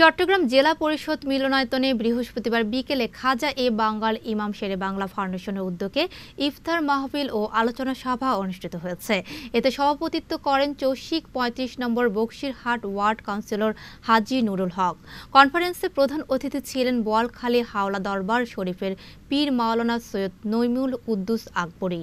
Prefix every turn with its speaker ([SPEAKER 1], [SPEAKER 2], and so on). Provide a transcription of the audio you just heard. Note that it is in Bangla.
[SPEAKER 1] চট্টগ্রাম জেলা পরিষদ মিলনায়তনে বৃহস্পতিবার বিকেলে খাজা এ বাঙ্গাল ইমাম শেরে বাংলা ফাউন্ডেশনের উদ্যোগে ইফতার মাহফিল ও আলোচনা সভা অনুষ্ঠিত হয়েছে এতে সভাপতিত্ব করেন চৌশিক পঁয়ত্রিশ নম্বর বক্সিরহাট ওয়ার্ড কাউন্সিলর হাজি নুরুল হক কনফারেন্সে প্রধান অতিথি ছিলেন বোয়ালখালী হাওলা দরবার শরীফের পীর মাওলানা সৈয়দ নৈমুল উদ্দুস আকবরী